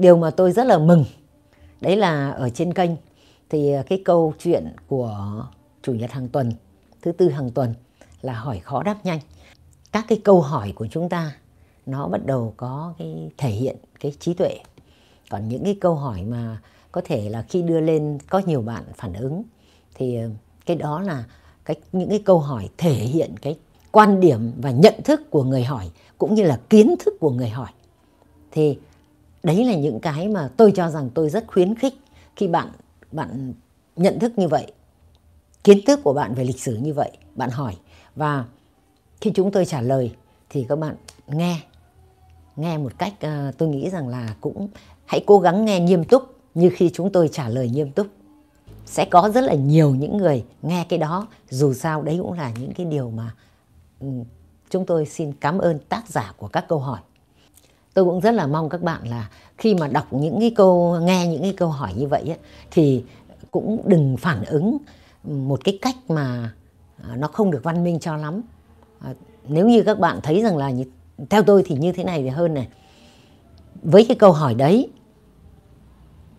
điều mà tôi rất là mừng đấy là ở trên kênh thì à, cái câu chuyện của chủ nhật hàng tuần thứ tư hàng tuần là hỏi khó đáp nhanh các cái câu hỏi của chúng ta nó bắt đầu có cái thể hiện cái trí tuệ còn những cái câu hỏi mà có thể là khi đưa lên có nhiều bạn phản ứng thì à, cái đó là cái những cái câu hỏi thể hiện cái quan điểm và nhận thức của người hỏi cũng như là kiến thức của người hỏi thì đấy là những cái mà tôi cho rằng tôi rất khuyến khích khi bạn bạn nhận thức như vậy kiến thức của bạn về lịch sử như vậy bạn hỏi và khi chúng tôi trả lời thì các bạn nghe nghe một cách uh, tôi nghĩ rằng là cũng hãy cố gắng nghe nghiêm túc như khi chúng tôi trả lời nghiêm túc sẽ có rất là nhiều những người nghe cái đó dù sao đấy cũng là những cái điều mà um, chúng tôi xin cảm ơn tác giả của các câu hỏi tôi cũng rất là mong các bạn là khi mà đọc những cái câu nghe những cái câu hỏi như vậy ấy, thì cũng đừng phản ứng một cái cách mà à, nó không được văn minh cho lắm à, nếu như các bạn thấy rằng là như, theo tôi thì như thế này thì hơn này với cái câu hỏi đấy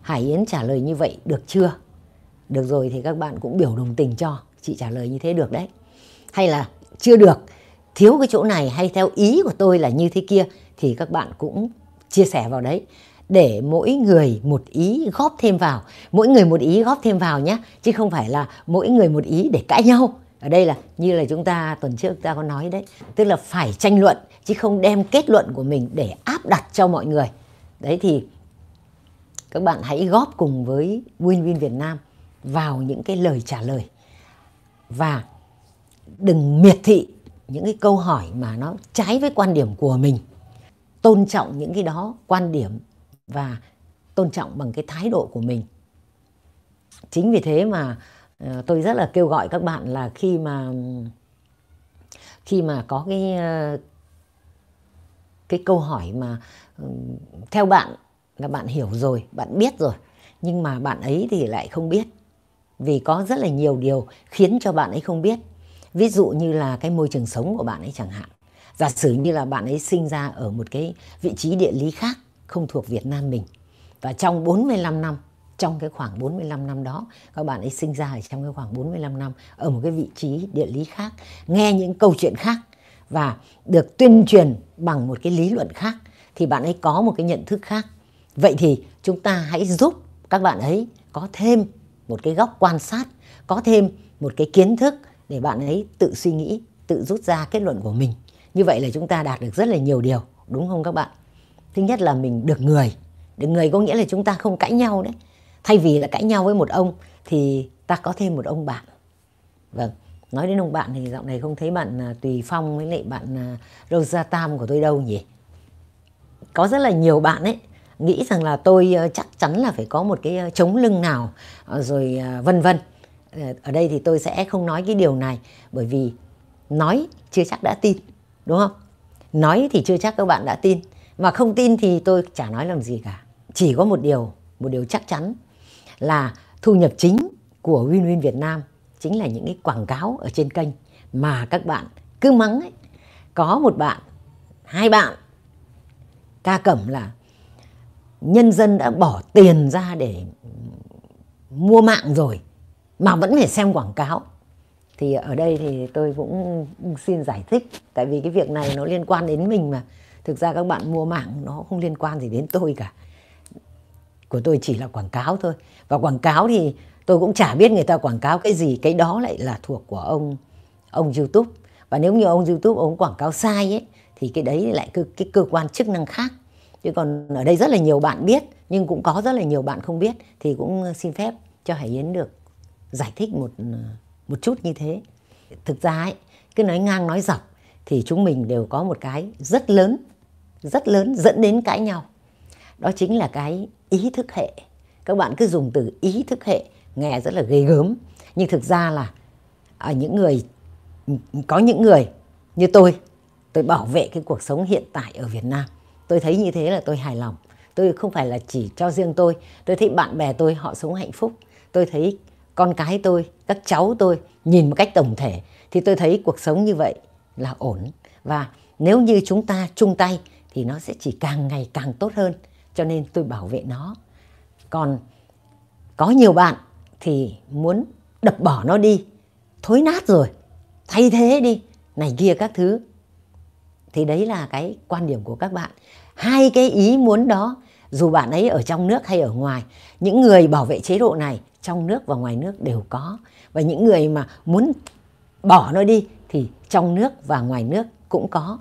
hải yến trả lời như vậy được chưa được rồi thì các bạn cũng biểu đồng tình cho chị trả lời như thế được đấy hay là chưa được thiếu cái chỗ này hay theo ý của tôi là như thế kia thì các bạn cũng chia sẻ vào đấy để mỗi người một ý góp thêm vào mỗi người một ý góp thêm vào nhé chứ không phải là mỗi người một ý để cãi nhau ở đây là như là chúng ta tuần trước ta có nói đấy tức là phải tranh luận chứ không đem kết luận của mình để áp đặt cho mọi người đấy thì các bạn hãy góp cùng với win win việt nam vào những cái lời trả lời và đừng miệt thị những cái câu hỏi mà nó trái với quan điểm của mình tôn trọng những cái đó quan điểm và tôn trọng bằng cái thái độ của mình chính vì thế mà ờ, tôi rất là kêu gọi các bạn là khi mà khi mà có cái ờ, cái câu hỏi mà ừ, theo bạn là bạn hiểu rồi bạn biết rồi nhưng mà bạn ấy thì lại không biết vì có rất là nhiều điều khiến cho bạn ấy không biết ví dụ như là cái môi trường sống của bạn ấy chẳng hạn giả sử như là bạn ấy sinh ra ở một cái vị trí địa lý khác không thuộc Việt Nam mình và trong 45 năm trong cái khoảng 45 năm đó các bạn ấy sinh ra ở trong cái khoảng 45 năm ở một cái vị trí địa lý khác nghe những câu chuyện khác và được tuyên truyền bằng một cái lý luận khác thì bạn ấy có một cái nhận thức khác vậy thì chúng ta hãy giúp các bạn ấy có thêm một cái góc quan sát có thêm một cái kiến thức để bạn ấy tự suy nghĩ tự rút ra kết luận của mình như vậy là chúng ta đạt được rất là nhiều điều đúng không các bạn thứ nhất là mình được người được người có nghĩa là chúng ta không cãi nhau đấy thay vì là cãi nhau với một ông thì ta có thêm một ông bạn vâng nói đến ông bạn thì dạo này không thấy bạn à, tùy phong với lại bạn à, rosa tam của tôi đâu nhỉ có rất là nhiều bạn ấy nghĩ rằng là tôi ờ, chắc chắn là phải có một cái chống ờ, lưng nào ờ, rồi à, vân vân ở đây thì tôi sẽ không nói cái điều này bởi vì nói chưa chắc đã tin đúng không nói thì chưa chắc các bạn đã tin mà không tin thì tôi chả nói làm gì cả chỉ có một điều một điều chắc chắn là thu nhập chính của WinWin việt nam chính là những cái quảng cáo ở trên kênh mà các bạn cứ mắng ấy có một bạn hai bạn ca cẩm là nhân dân đã bỏ tiền ra để mua mạng rồi mà vẫn phải xem quảng cáo thì ở đây thì tôi cũng xin giải thích tại vì cái việc này nó liên quan đến mình mà thực ra các bạn mua mạng nó không liên quan gì đến tôi cả của tôi chỉ là quảng cáo thôi và quảng cáo thì tôi cũng chả biết người ta quảng cáo cái gì cái đó lại là thuộc của ông ông youtube và nếu như ông youtube ông quảng cáo sai ấy thì cái đấy lại cứ cái cơ quan chức năng khác chứ còn ở đây rất là nhiều bạn biết nhưng cũng có rất là nhiều bạn không biết thì cũng xin phép cho hải yến được giải thích một một chút như thế thực ra ấy, cứ nói ngang nói dọc thì chúng mình đều có một cái rất lớn rất lớn dẫn đến cãi nhau đó chính là cái ý thức hệ các bạn cứ dùng từ ý thức hệ nghe rất là ghê gớm nhưng thực ra là ở à, những người có những người như tôi tôi bảo vệ cái cuộc sống hiện tại ở Việt Nam tôi thấy như thế là tôi hài lòng tôi không phải là chỉ cho riêng tôi tôi thấy bạn bè tôi họ sống hạnh phúc tôi thấy con cái tôi, các cháu tôi nhìn một cách tổng thể thì tôi thấy cuộc sống như vậy là ổn và nếu như chúng ta chung tay thì nó sẽ chỉ càng ngày càng tốt hơn cho nên tôi bảo vệ nó. Còn có nhiều bạn thì muốn đập bỏ nó đi, thối nát rồi, thay thế đi, này kia các thứ. Thì đấy là cái quan điểm của các bạn. Hai cái ý muốn đó dù bạn ấy ở trong nước hay ở ngoài, những người bảo vệ chế độ này trong nước và ngoài nước đều có và những người mà muốn bỏ nó đi thì trong nước và ngoài nước cũng có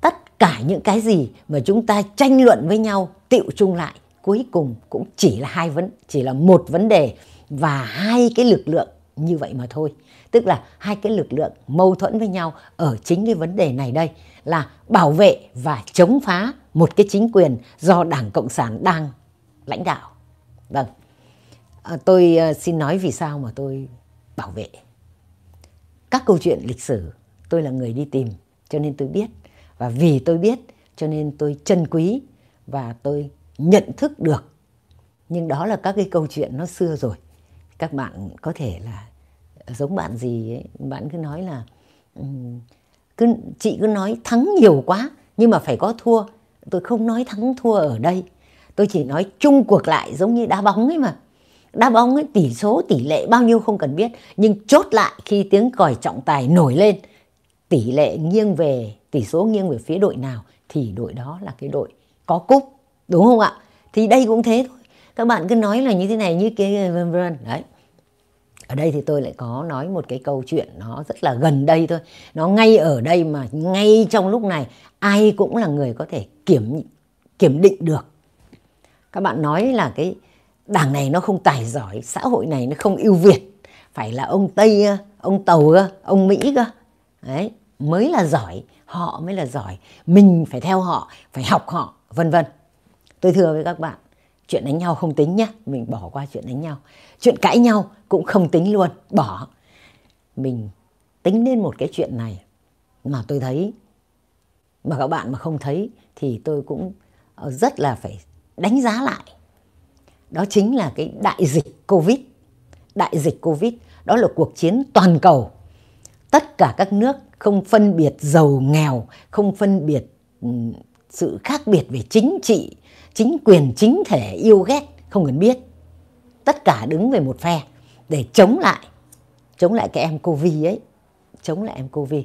tất cả những cái gì mà chúng ta tranh luận với nhau tiệu chung lại cuối cùng cũng chỉ là hai vấn chỉ là một vấn đề và hai cái lực lượng như vậy mà thôi tức là hai cái lực lượng mâu thuẫn với nhau ở chính cái vấn đề này đây là bảo vệ và chống phá một cái chính quyền do đảng cộng sản đang lãnh đạo vâng Ờ, tôi ờ, xin nói vì sao mà tôi bảo vệ. Các câu chuyện lịch sử tôi là người đi tìm cho nên tôi biết và vì tôi biết cho nên tôi trân quý và tôi nhận thức được. Nhưng đó là các cái câu chuyện nó xưa rồi. Các bạn có thể là giống bạn gì ấy, bạn cứ nói là cứ chị cứ nói thắng nhiều quá nhưng mà phải có thua. Tôi không nói thắng thua ở đây. Tôi chỉ nói chung cuộc lại giống như đá bóng ấy mà đá bóng ấy, tỷ số tỷ lệ bao nhiêu không cần biết nhưng chốt lại khi tiếng còi trọng tài nổi lên tỷ lệ nghiêng về tỷ số nghiêng về phía đội nào thì đội đó là cái đội có cúp đúng không ạ thì đây cũng thế thôi các bạn cứ nói là như thế này như cái vân vân đấy ở đây thì tôi lại có nói một cái câu chuyện nó rất là gần đây thôi nó ngay ở đây mà ngay trong lúc này ai cũng là người có thể kiểm kiểm định được các bạn nói là cái đảng này nó không tài giỏi xã hội này nó không ưu việt phải là ông tây ông tàu ông mỹ cơ đấy mới là giỏi họ mới là giỏi mình phải theo họ phải học họ vân vân tôi thưa với các bạn chuyện đánh nhau không tính nhé mình bỏ qua chuyện đánh nhau chuyện cãi nhau cũng không tính luôn bỏ mình tính đến một cái chuyện này mà tôi thấy mà các bạn mà không thấy thì tôi cũng ờ, rất là phải đánh giá lại đó chính là cái đại dịch covid đại dịch covid đó là cuộc chiến toàn cầu tất cả các nước không phân biệt giàu nghèo không phân biệt ừ, sự khác biệt về chính trị chính quyền chính thể yêu ghét không cần biết tất cả đứng về một phe để chống lại chống lại cái em covid ấy chống lại em covid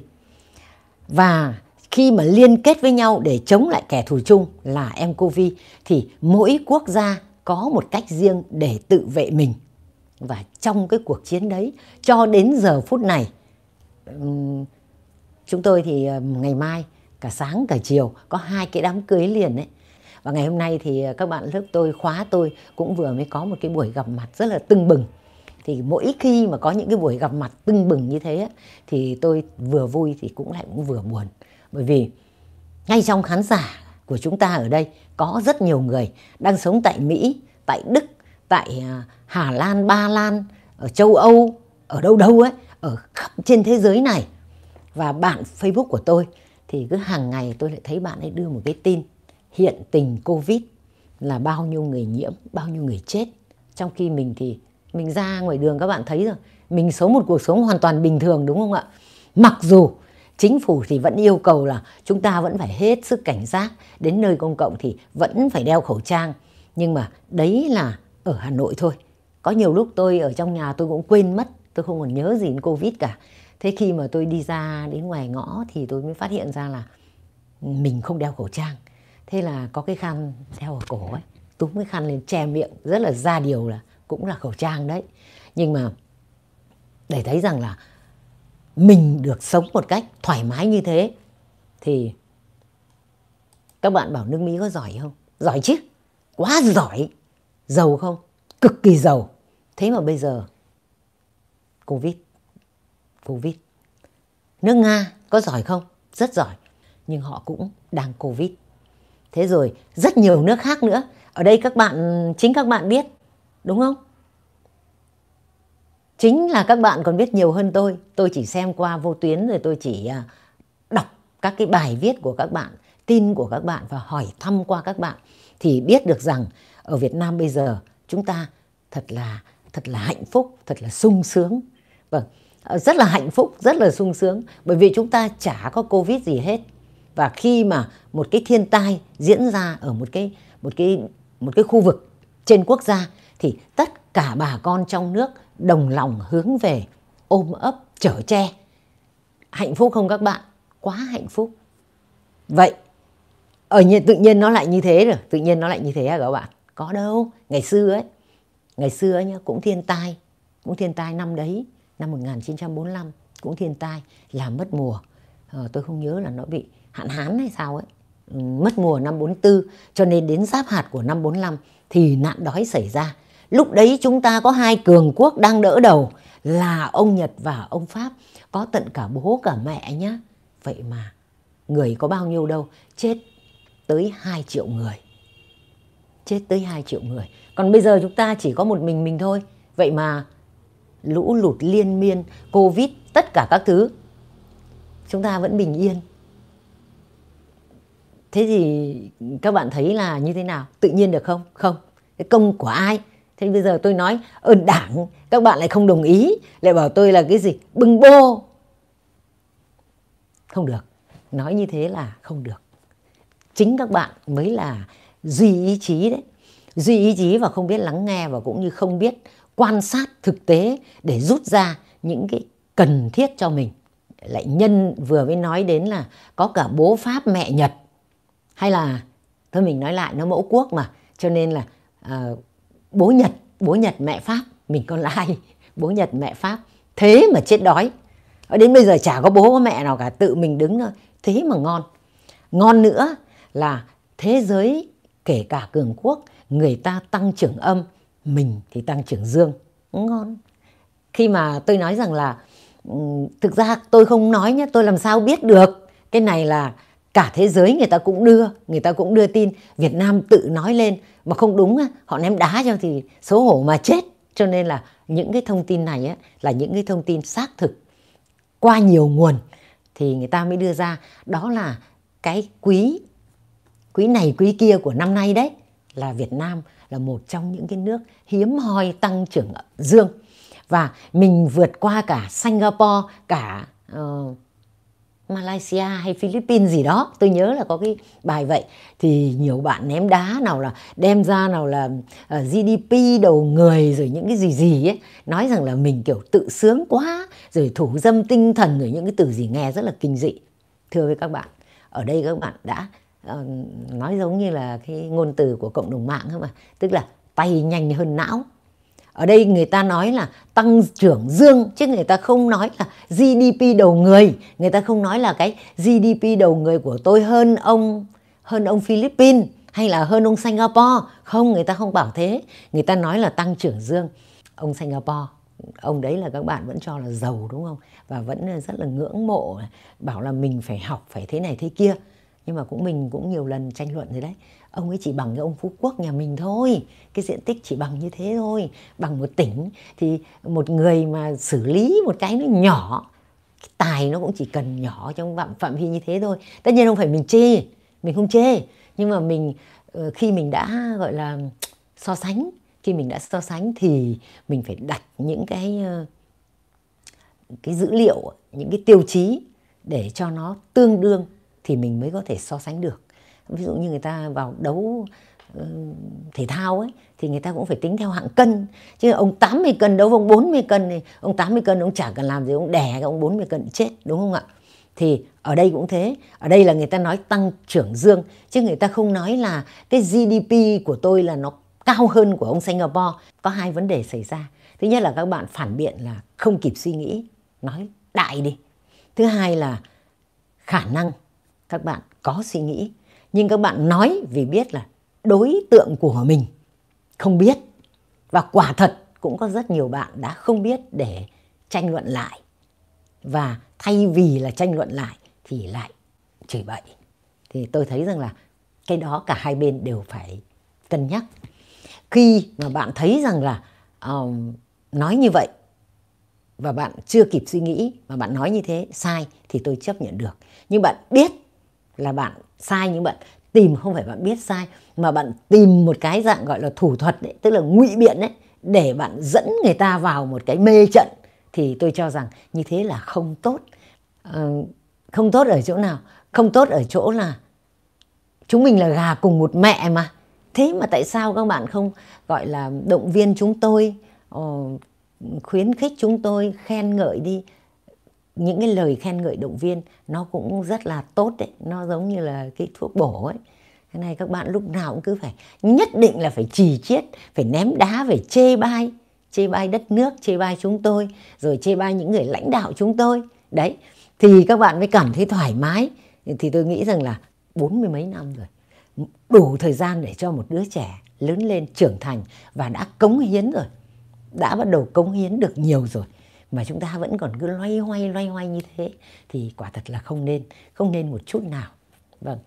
và khi mà liên kết với nhau để chống lại kẻ thù chung là em covid thì mỗi quốc gia có một cách riêng để tự vệ mình và trong cái cuộc chiến đấy cho đến giờ phút này chúng tôi thì ờ, ngày mai cả sáng cả chiều có hai cái đám cưới liền đấy và ngày hôm nay thì ờ, các bạn lớp tôi khóa tôi cũng vừa mới có một cái buổi gặp mặt rất là tưng bừng thì mỗi khi mà có những cái buổi gặp mặt tưng bừng như thế thì tôi vừa vui thì cũng lại cũng vừa buồn bởi vì ngay trong khán giả của chúng ta ở đây có rất nhiều người đang sống tại Mỹ, tại Đức, tại à, Hà Lan, Ba Lan, ở châu Âu, ở đâu đâu ấy, ở khắp trên thế giới này. Và bạn Facebook của tôi thì cứ hàng ngày tôi lại thấy bạn ấy đưa một cái tin hiện tình Covid là bao nhiêu người nhiễm, bao nhiêu người chết. Trong khi mình thì mình ra ngoài đường các bạn thấy rồi, mình sống một cuộc sống hoàn toàn bình thường đúng không ạ? Mặc dù chính phủ thì vẫn yêu cầu là chúng ta vẫn phải hết sức cảnh giác đến nơi công cộng thì vẫn phải đeo khẩu trang nhưng mà đấy là ở hà nội thôi có nhiều lúc tôi ở trong nhà tôi cũng quên mất tôi không còn nhớ gì đến covid cả thế khi mà tôi đi ra đến ngoài ngõ thì tôi mới phát hiện ra là mình không đeo khẩu trang thế là có cái khăn theo ở cổ ấy túm cái khăn lên che miệng rất là ra điều là cũng là khẩu trang đấy nhưng mà để thấy rằng là mình được sống một cách thoải mái như thế thì các bạn bảo nước Mỹ có giỏi không? Giỏi chứ, quá giỏi. Giàu không? Cực kỳ giàu. Thế mà bây giờ Covid, Covid. Nước Nga có giỏi không? Rất giỏi. Nhưng họ cũng đang Covid. Thế rồi rất nhiều nước khác nữa. Ở đây các bạn, chính các bạn biết, đúng không? chính là các bạn còn biết nhiều hơn tôi tôi chỉ xem qua vô tuyến rồi tôi chỉ à, đọc các cái bài viết của các bạn tin của các bạn và hỏi thăm qua các bạn thì biết được rằng ở Việt Nam bây giờ chúng ta thật là thật là hạnh phúc thật là sung sướng vâng à, rất là hạnh phúc rất là sung sướng bởi vì chúng ta chả có covid gì hết và khi mà một cái thiên tai diễn ra ở một cái một cái một cái khu vực trên quốc gia thì tất cả bà con trong nước đồng lòng hướng về ôm ấp chở che hạnh phúc không các bạn quá hạnh phúc vậy ở nhiên tự nhiên nó lại như thế rồi tự nhiên nó lại như thế à các bạn có đâu ngày xưa ấy ngày xưa ấy nhá cũng thiên tai cũng thiên tai năm đấy năm 1945 cũng thiên tai là mất mùa ờ, tôi không nhớ là nó bị hạn hán hay sao ấy ừ, mất mùa năm 44 cho nên đến giáp hạt của năm 45 thì nạn đói xảy ra Lúc đấy chúng ta có hai cường quốc đang đỡ đầu là ông Nhật và ông Pháp. Có tận cả bố cả mẹ nhá. Vậy mà người có bao nhiêu đâu. Chết tới 2 triệu người. Chết tới 2 triệu người. Còn bây giờ chúng ta chỉ có một mình mình thôi. Vậy mà lũ lụt liên miên, Covid, tất cả các thứ. Chúng ta vẫn bình yên. Thế thì các bạn thấy là như thế nào? Tự nhiên được không? Không. cái Công của ai? thế bây giờ tôi nói ở đảng các bạn lại không đồng ý lại bảo tôi là cái gì bưng bô không được nói như thế là không được chính các bạn mới là duy ý chí đấy duy ý chí và không biết lắng nghe và cũng như không biết quan sát thực tế để rút ra những cái cần thiết cho mình lại nhân vừa mới nói đến là có cả bố pháp mẹ nhật hay là thôi mình nói lại nó mẫu quốc mà cho nên là uh, bố Nhật, bố Nhật mẹ Pháp, mình con lai, bố Nhật mẹ Pháp, thế mà chết đói. Đến bây giờ chả có bố có mẹ nào cả, tự mình đứng thôi, thế mà ngon. Ngon nữa là thế giới kể cả cường quốc, người ta tăng trưởng âm, mình thì tăng trưởng dương. Ngon. Khi mà tôi nói rằng là ừ, thực ra tôi không nói nhé, tôi làm sao biết được. Cái này là cả thế giới người ta cũng đưa người ta cũng đưa tin Việt Nam tự nói lên mà không đúng họ ném đá cho thì xấu hổ mà chết cho nên là những cái thông tin này là những cái thông tin xác thực qua nhiều nguồn thì người ta mới đưa ra đó là cái quý quý này quý kia của năm nay đấy là Việt Nam là một trong những cái nước hiếm hoi tăng trưởng dương và mình vượt qua cả Singapore cả uh, Malaysia hay Philippines gì đó tôi nhớ là có cái bài vậy thì nhiều bạn ném đá nào là đem ra nào là uh, ờ, GDP đầu người rồi những cái gì gì ấy nói rằng là mình kiểu tự sướng quá rồi thủ dâm tinh thần rồi những cái từ gì nghe rất là kinh dị thưa với các bạn ở đây các bạn đã uh, nói giống như là cái ngôn từ của cộng đồng mạng không ạ tức là tay nhanh hơn não ở đây người ta nói là tăng trưởng dương chứ người ta không nói là GDP đầu người người ta không nói là cái GDP đầu người của tôi hơn ông hơn ông Philippines hay là hơn ông Singapore không người ta không bảo thế người ta nói là tăng trưởng dương ông Singapore ông đấy là các bạn vẫn cho là giàu đúng không và vẫn rất là ngưỡng mộ bảo là mình phải học phải thế này thế kia nhưng mà cũng mình cũng nhiều lần tranh luận rồi đấy ông ấy chỉ bằng cái ông phú quốc nhà mình thôi cái diện tích chỉ bằng như thế thôi bằng một tỉnh thì một người mà xử lý một cái nó nhỏ cái tài nó cũng chỉ cần nhỏ trong phạm phạm vi như thế thôi tất nhiên không phải mình chê mình không chê nhưng mà mình ờ, khi mình đã gọi là so sánh khi mình đã so sánh thì mình phải đặt những cái ờ, cái dữ liệu những cái tiêu chí để cho nó tương đương thì mình mới có thể so sánh được ví dụ như người ta vào đấu ờ, thể thao ấy thì người ta cũng phải tính theo hạng cân chứ ông 80 cân đấu với ông 40 cân thì ông 80 cân ông chả cần làm gì ông đẻ cái ông 40 cân chết đúng không ạ thì ở đây cũng thế ở đây là người ta nói tăng trưởng dương chứ người ta không nói là cái GDP của tôi là nó cao hơn của ông Singapore có hai vấn đề xảy ra thứ nhất là các bạn phản biện là không kịp suy nghĩ nói đại đi thứ hai là khả năng các bạn có suy nghĩ nhưng các bạn nói vì biết là đối tượng của mình không biết và quả thật cũng có rất nhiều bạn đã không biết để tranh luận lại và thay vì là tranh luận lại thì lại chửi bậy thì tôi thấy rằng là cái đó cả hai bên đều phải cân nhắc khi mà bạn thấy rằng là uh, nói như vậy và bạn chưa kịp suy nghĩ mà bạn nói như thế sai thì tôi chấp nhận được nhưng bạn biết là bạn sai như bạn tìm không phải bạn biết sai mà bạn tìm một cái dạng gọi là thủ thuật đấy tức là ngụy biện đấy để bạn dẫn người ta vào một cái mê trận thì tôi cho rằng như thế là không tốt à, không tốt ở chỗ nào không tốt ở chỗ là chúng mình là gà cùng một mẹ mà thế mà tại sao các bạn không gọi là động viên chúng tôi ờ, khuyến khích chúng tôi khen ngợi đi những cái lời khen ngợi động viên nó cũng rất là tốt đấy nó giống như là cái thuốc bổ ấy thế này các bạn lúc nào cũng cứ phải nhất định là phải trì chiết phải ném đá phải chê bai chê bai đất nước chê bai chúng tôi rồi chê bai những người lãnh đạo chúng tôi đấy thì các bạn mới cảm thấy thoải mái thì tôi nghĩ rằng là bốn mươi mấy năm rồi đủ thời gian để cho một đứa trẻ lớn lên trưởng thành và đã cống hiến rồi đã bắt đầu cống hiến được nhiều rồi mà chúng ta vẫn còn cứ loay hoay loay hoay như thế thì quả thật là không nên không nên một chút nào vâng